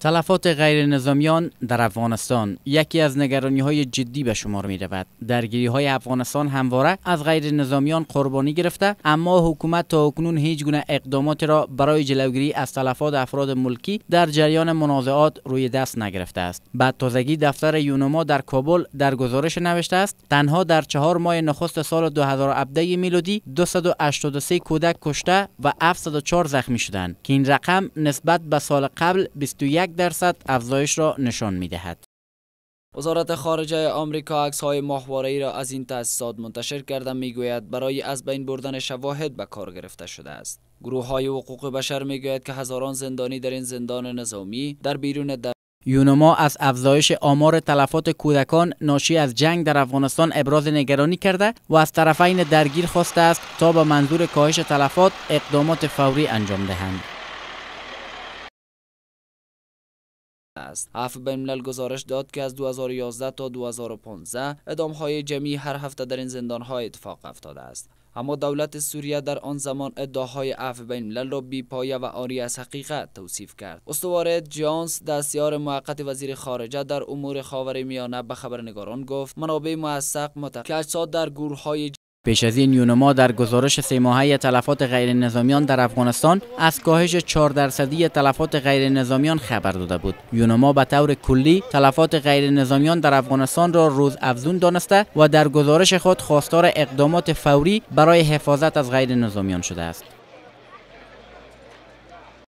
تلفات غیر نظامیان در افغانستان یکی از نگرانی های جدی به شمار می رود. درگیری های افغانستان همواره از غیر نظامیان قربانی گرفته اما حکومت تا اکنون هیچ گونه اقدامات را برای جلوگیری از تلفات افراد ملکی در جریان منازعات روی دست نگرفته است. بعد تازگی دفتر یونما در کابل در گزارش نوشته است تنها در چهار ماه نخست سال 2017 میلادی 283 کودک کشته و 704 زخمی شدند که این رقم نسبت به سال قبل 21 یک درصد افزایش را نشان می دهد. وزارت خارجه آمریکا عکس های ای را از این تأسیسات منتشر کرده میگوید برای از بین بردن شواهد به کار گرفته شده است. گروه های حقوق بشر میگوید که هزاران زندانی در این زندان نظامی در بیرون در یونما از افزایش آمار تلفات کودکان ناشی از جنگ در افغانستان ابراز نگرانی کرده و از طرفین درگیر خواسته است تا به منظور کاهش تلفات اقدامات فوری انجام دهند. است. بین گزارش داد که از 2011 تا 2015 های جمعی هر هفته در این زندان های اتفاق افتاده است. اما دولت سوریه در آن زمان ادعاهای عفو بین ملل را بیپایه و آری از حقیقت توصیف کرد استوار جانس دستیار موقت وزیر خارجه در امور خاورمیانه به خبرنگاران گفت منابع موثق متقید که اجساد در های پیش از این یونما در گزارش سه ماهه تلفات غیر نظامیان در افغانستان از کاهش 4 درصدی تلفات غیر نظامیان خبر داده بود. یونما به طور کلی تلفات غیر نظامیان در افغانستان را روز افزون دانسته و در گزارش خود خواستار اقدامات فوری برای حفاظت از غیر نظامیان شده است.